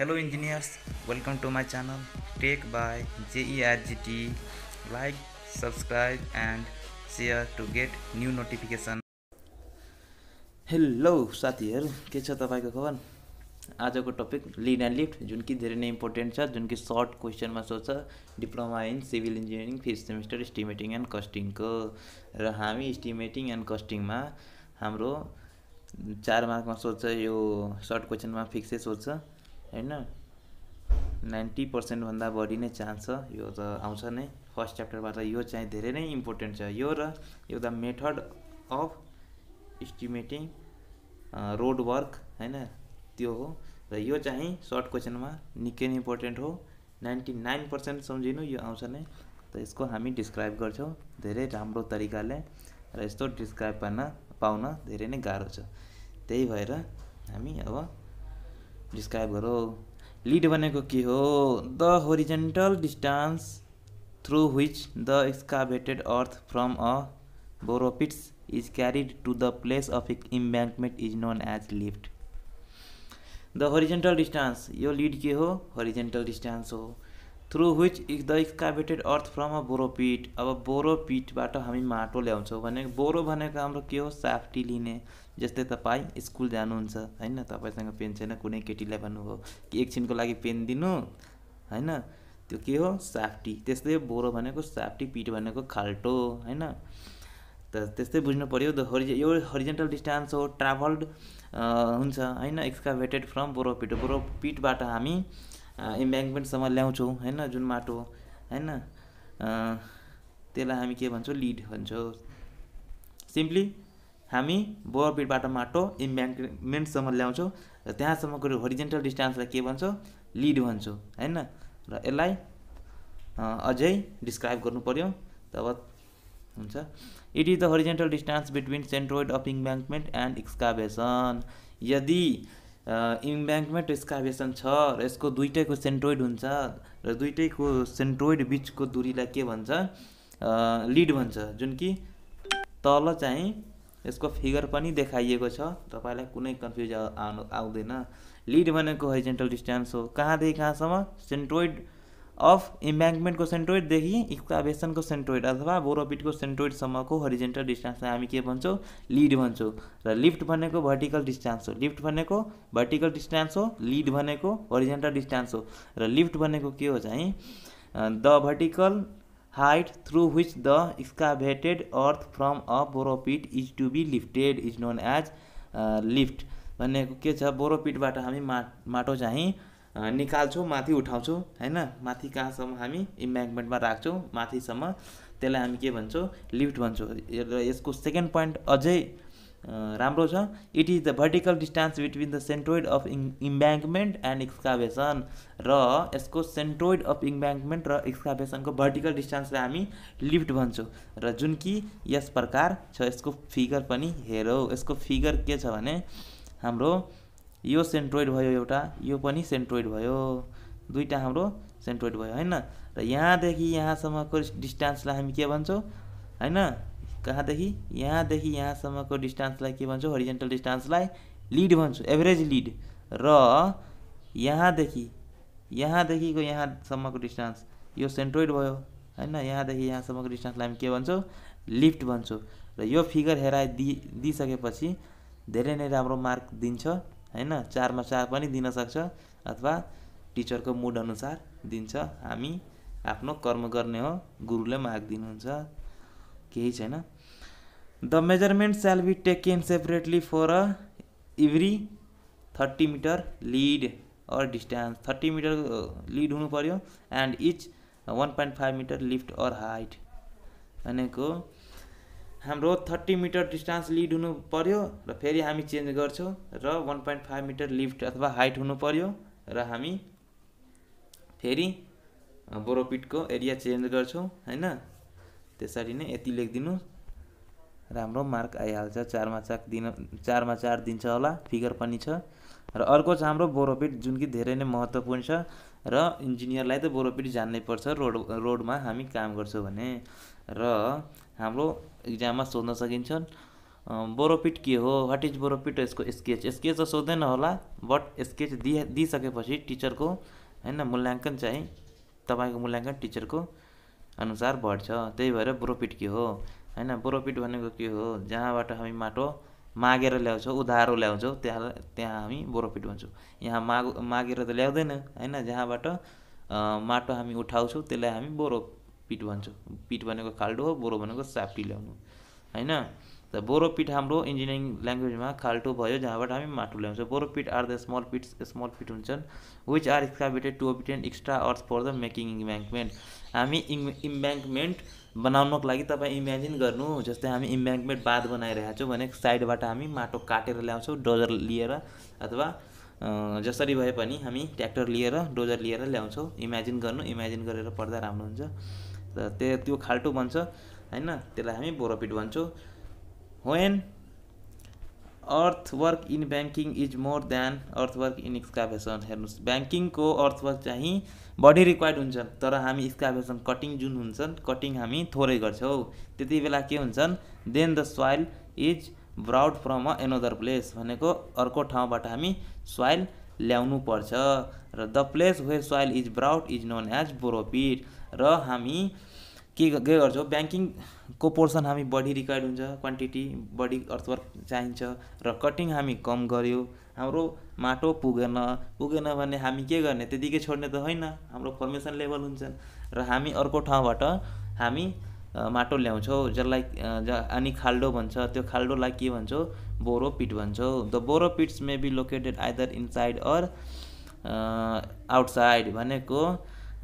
hello engineers welcome to my channel tech by जेइआरजिटी like subscribe and share to get new notification hello साथीहरू के छ तपाईँको खबर आजको टपिक लिड एन्ड लिफ्ट जुन कि धेरै नै इम्पोर्टेन्ट छ जुन कि सर्ट क्वेसनमा सोध्छ diploma in civil engineering fifth semester estimating and कस्टिङको र हामी इस्टिमेटिङ एन्ड कस्टिङमा हाम्रो चार मार्कमा सोध्छ यो सर्ट क्वेसनमा फिक्सै सोध्छ होइन नाइन्टी पर्सेन्टभन्दा बढी नै चान्स छ यो त आउँछ नै फर्स्ट च्याप्टरबाट यो चाहिँ धेरै नै इम्पोर्टेन्ट छ यो र यो एउटा method of estimating road work होइन त्यो हो र यो चाहिँ सर्ट क्वेसनमा निकै नै इम्पोर्टेन्ट हो नाइन्टी नाइन पर्सेन्ट सम्झिनु यो आउँछ नै त यसको हामी डिस्क्राइब गर्छौँ धेरै राम्रो तरिकाले र यस्तो डिस्क्राइब गर्न पाउन धेरै नै गाह्रो छ त्यही भएर हामी अब डिस्क्राइब गरौँ लिड भनेको के हो the horizontal distance through which the excavated earth from a borrow pits is carried to the place of embankment is known as lift the horizontal distance यो लिड के हो होरिजेन्टल डिस्टान्स हो through which is the excavated earth from a borrow pit अब बोरोपिटबाट हामी माटो ल्याउँछौँ भने बोरो भनेको हाम्रो के हो साफ्टी लिने जस्तै तपाईँ स्कुल जानुहुन्छ होइन तपाईँसँग पेन छैन कुनै केटीलाई भन्नुभयो कि एकछिनको लागि पेन दिनु होइन त्यो के हो साफ्टी त्यस्तै बोरो भनेको साफ्टी पिट भनेको खाल्टो होइन त त्यस्तै बुझ्नु पऱ्यो द यो हरिजेन्टल डिस्टान्स हो ट्राभल्ड हुन्छ होइन एक्सकाभेटेड फ्रम बोरो बोरोपिट पिटबाट हामी इम्ब्याङ्कमेन्टसम्म ल्याउँछौँ होइन जुन माटो होइन त्यसलाई हामी के भन्छौँ लिड भन्छौँ सिम्पली हामी बोरबिटबाट माटो इम्ब्याङ्कमेन्टसम्म ल्याउँछौँ र त्यहाँसम्मको होरिजेन्टल डिस्टेन्सलाई के भन्छौँ लिड भन्छौँ होइन र यसलाई अझै डिस्क्राइब गर्नु पऱ्यो तब हुन्छ it is the horizontal distance between centroid of embankment and excavation यदि इम्ब्याङ्कमेन्ट एक्सकाभेसन छ र यसको दुइटैको सेन्ट्रोइड हुन्छ र दुइटैको सेन्ट्रोइड बिचको दुरीलाई के भन्छ लिड भन्छ जुन कि तल चाहिँ यसको फिगर पनि देखाइएको छ तपाईँलाई कुनै कन्फ्युज आउनु आउँदैन लिड भनेको हरिजेन्टल डिस्टेन्स हो कहाँदेखि कहाँसम्म सेन्ट्रोइड अफ इम्ब्याङ्कमेन्टको सेन्ट्रोइडदेखि इक्वाभेसनको सेन्ट्रोइड अथवा बोरोपिटको सेन्ट्रोइडसम्मको हरिजेन्टल डिस्टेन्सलाई हामी के भन्छौँ लिड भन्छौँ र लिफ्ट भनेको भर्टिकल डिस्टेन्स हो लिफ्ट भनेको भर्टिकल डिस्टेन्स हो लिड भनेको हरिजेन्टल डिस्टेन्स हो र लिफ्ट भनेको के हो चाहिँ the vertical height through which the excavated earth from a borrow pit is to be lifted is known as lift भनेको के छ बोरोपिटबाट हामी मा माटो चाहिँ uh, निकाल्छौँ माथि उठाउँछौँ होइन माथि कहाँसम्म हामी इम्ब्याङ्कमेन्टमा राख्छौँ माथिसम्म त्यसलाई हामी के भन्छौँ लिफ्ट भन्छौँ र यसको सेकेन्ड पोइन्ट अझै राम्रो छ it is the vertical distance between the centroid of embankment and excavation र यसको सेन्ट्रोइड अफ इम्ब्याङ्कमेन्ट र एक्सकाभेसनको भर्टिकल डिस्टान्सलाई हामी लिफ्ट भन्छौँ र जुन कि यस प्रकार छ यसको फिगर पनि हेरौँ यसको फिगर के छ भने हाम्रो यो सेन्ट्रोइड भयो एउटा यो पनि सेन्ट्रोइड भयो दुइटा हाम्रो सेन्ट्रोइड भयो होइन र यहाँदेखि यहाँसम्मको डिस्टान्सलाई हामी के भन्छौँ होइन कहाँदेखि यहाँदेखि यहाँसम्मको डिस्टान्सलाई के भन्छु हरिजेन्टल डिस्टान्सलाई लिड भन्छु एभरेज लिड र यहाँदेखि यहाँदेखिको यहाँसम्मको डिस्टान्स यो सेन्ट्रोइड भयो होइन यहाँदेखि यहाँसम्मको डिस्टान्सलाई हामी के भन्छौँ लिफ्ट भन्छौँ र यो फिगर हेराइदि दिइसकेपछि धेरै नै राम्रो मार्क दिन्छ होइन चारमा चार पनि दिनसक्छ अथवा टिचरको अनुसार दिन्छ हामी आफ्नो कर्म गर्ने हो गुरुले मार्क दिनुहुन्छ केही छैन the measurement shall be taken separately for a every thirty metre lead or distance thirty metre lead हुनु पऱ्यो and each one point five metre lift or height भनेको हाम्रो थर्टी मिटर डिस्टेन्स लिड हुनु पऱ्यो र फेरि हामी चेन्ज गर्छौँ र one point five metre lift अथवा हाइट हुनु पऱ्यो र हामी फेरि बोरोपिटको एरिया चेन्ज गर्छौँ होइन त्यसरी नै यति लेखिदिनु राम्रो मार्क आइहाल्छ चारमा चार दिन चारमा चार दिन्छ होला फिगर पनि छ र अर्को छ हाम्रो बोरोपिट जुन कि धेरै नै महत्त्वपूर्ण छ र इन्जिनियरलाई त बोरोपिट जान्नै पर्छ रोड रोडमा हामी काम गर्छौँ भने र हाम्रो इक्जाममा सोध्न सकिन्छ बोरोपिट के हो वाट इज बोरोपिट यसको स्केच स्केच त सोध्दैन होला बट स्केच दि दिइसकेपछि टिचरको होइन मूल्याङ्कन चाहिँ तपाईँको मूल्याङ्कन टिचरको अनुसार बढ्छ त्यही भएर प्रोफिट के हो होइन प्रोफिट भनेको के हो जहाँबाट हामी माटो मागेर ल्याउँछौँ उधारो ल्याउँछौँ त्यहाँ त्यहाँ हामी प्रोफिट भन्छौँ यहाँ माग मागेर त ल्याउँदैन होइन जहाँबाट माटो हामी उठाउँछौँ त्यसलाई हामी बोरो पिट भन्छौँ पिट भनेको खाल्डो हो बोरो भनेको साप्टी ल्याउनु होइन द बोरो पिट हाम्रो इन्जिनियरिङ ल्याङ्ग्वेजमा खाल्टो भयो जहाँबाट हामी माटो ल्याउँछौँ borrow pit are the small pits small pit हुन्छन् which are excavated to obtain extra earth for the making embankment हामी इम् इम्ब्याङ्कमेन्ट बनाउनको लागि तपाईँ इमेजिन गर्नु जस्तै हामी इम्ब्याङ्कमेन्ट बाँध बनाइरहेको छौँ भने साइडबाट हामी माटो काटेर ल्याउँछौँ डोजर लिएर अथवा जसरी भए पनि हामी ट्र्याक्टर लिएर डोजर लिएर ल्याउँछौँ इमेजिन गर्नु इमेजिन गरेर पढ्दा राम्रो हुन्छ र त्यो त्यो खाल्टो बन्छ होइन त्यसलाई हामी बोरोपिट भन्छौँ when earthwork in banking is more than earthwork in excavation हेर्नुहोस् ब्याङ्किङको अर्थवर्क चाहिँ बढी रिक्वायर्ड हुन्छन् तर हामी एक्सकाभेसन कटिङ जुन हुन्छन् कटिङ हामी थोरै गर्छौँ त्यति बेला के हुन्छन् then the soil is borrowed from a another place भनेको अर्को ठाउँबाट हामी सोइल ल्याउनु पर्छ र the place where soil is borrowed is known as borrow pit र हामी के के गर्छौँ ब्याङ्किङको पोर्सन हामी बढी रिक्वायर्ड हुन्छ क्वान्टिटी बढी अर्थवर्क चाहिन्छ र कटिङ हामी कम गऱ्यो हाम्रो माटो पुगेन पुगेन भने हामी के गर्ने त्यतिकै छोड्ने त होइन हाम्रो फर्मेसन लेभल हुन्छ र हामी अर्को ठाउँबाट हामी माटो ल्याउँछौँ जसलाई अनि खाल्डो भन्छ त्यो खाल्डोलाई के भन्छौँ बोरो पिट भन्छौँ the borrow pits may be located either inside or outside भनेको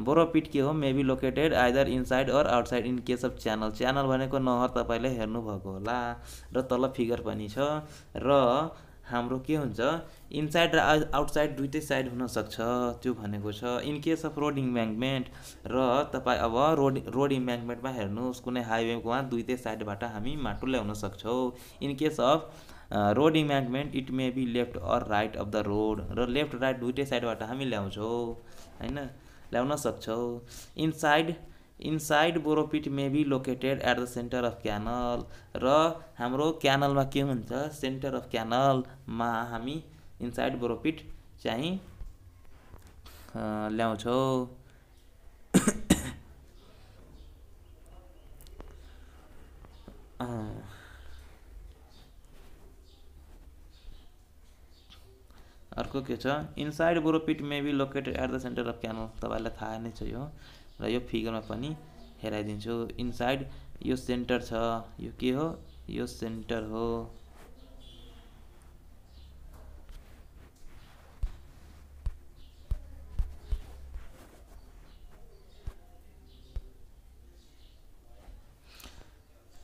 बोरो पिट के हो may be located either inside or outside in case of channel channel भनेको नहर तपाईँले हेर्नुभएको होला र तल फिगर पनि छ र हाम्रो के हुन्छ इनसाइड र आउटसाइड दुइटै साइड हुनसक्छ त्यो भनेको छ in case of road embankment र तपाईँ अब रोड रोड इम्ब्याङ्कमेन्टमा हेर्नुहोस् कुनै हाइवेकोमा दुइटै साइडबाट हामी माटो ल्याउन सक्छौँ in case of road embankment it may be left or right of the road र लेफ्ट राइट दुइटै साइडबाट हामी ल्याउँछौँ होइन ल्याउन सक्छौँ inside inside borrow pit may be located at the centre of canal र हाम्रो क्यानलमा के हुन्छ सेन्टर अफ क्यानलमा हामी इनसाइड बोरोपिट चाहिँ ल्याउँछौँ यसको के छ inside borrow pit may be located at the centre of canal तपाईँलाई थाहा नै छ यो र यो फिगरमा पनि हेराइदिन्छु इनसाइड यो सेन्टर छ यो के हो यो सेन्टर हो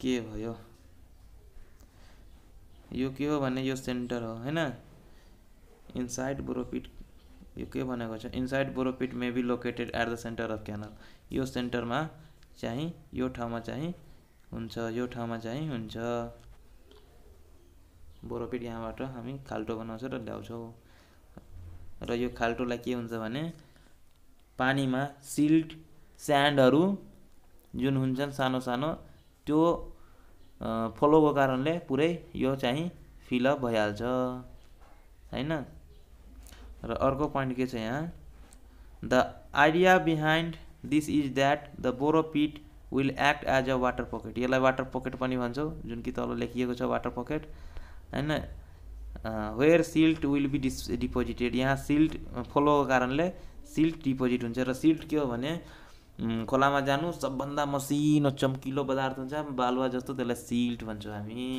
के भयो यो के हो भने यो सेन्टर हो होइन इन्साइड बोरोपिट यो के भनेको छ inside borrow pit may be located at the centre of canal यो सेन्टरमा चाहिँ यो ठाउँमा चाहिँ हुन्छ यो ठाउँमा चाहिँ हुन्छ बोरोपिट यहाँबाट हामी खाल्टो बनाउँछ र ल्याउँछौँ र यो खाल्टोलाई के हुन्छ भने पानीमा सिल्ट स्यान्डहरू जुन हुन्छन् सानो सानो त्यो फलोको कारणले पुरै यो चाहिँ फिलअप भइहाल्छ होइन र अर्को पोइन्ट के छ यहाँ the idea behind this is that the borrow pit will act as a water pocket यसलाई वाटर पकेट पनि भन्छौँ जुन कि तल लेखिएको छ वाटर पकेट होइन where silt will be dis deposited यहाँ सिल्ट फोलोको कारणले सिल्ट डिपोजिट हुन्छ र सिल्ट के हो भने खोलामा जानु सबभन्दा मसिनो चम्किलो पदार्थ हुन्छ बालुवा जस्तो त्यसलाई सिल्ट भन्छौँ हामी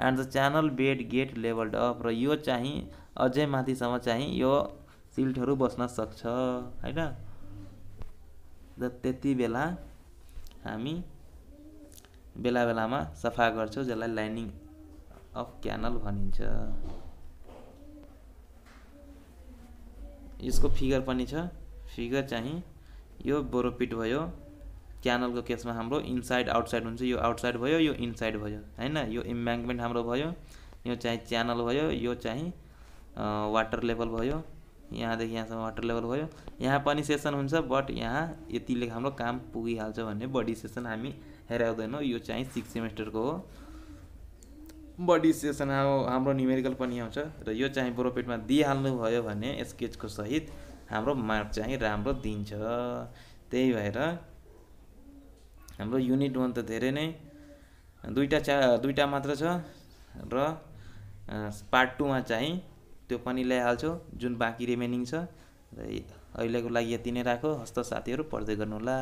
and the channel bed get levelled up र यो चाहिँ अझै माथिसम्म चाहिँ यो सिल्टहरू बस्न सक्छ होइन र त्यति बेला हामी बेला बेलामा सफा गर्छौँ जसलाई लाइनिङ अफ क्यानल भनिन्छ यसको फिगर पनि छ फिगर चाहिँ यो बोरोपिट भयो क्यानलको केसमा हाम्रो इनसाइड आउटसाइड हुन्छ यो आउटसाइड भयो यो इनसाइड भयो होइन यो इम्ब्याङ्कमेन्ट हाम्रो भयो यो चाहिँ च्यानल भयो यो चाहिँ वाटर लेभल भयो यहाँदेखि यहाँसम्म वाटर लेभल भयो यहाँ पनि सेसन हुन्छ बट यहाँ यतिले हाम्रो काम पुगिहाल्छ भन्ने बडी सेसन हामी हेराउँदैनौँ यो चाहिँ सिक्स सेमेस्टरको हो बडी सेसन अब हाम्रो न्युमेरिकल पनि आउँछ र यो चाहिँ ब्रोपेटमा दिइहाल्नु भयो भने स्केचको सहित हाम्रो मार्क चाहिँ राम्रो दिन्छ त्यही भएर हाम्रो युनिट वान त धेरै नै दुईवटा चा दुईवटा मात्र छ र पार्ट टूमा चाहिँ त्यो पनि ल्याइहाल्छौँ जुन बाँकी रिमेनिङ छ र अहिलेको लागि यति नै राखो हस्त साथीहरू पढ्दै गर्नुहोला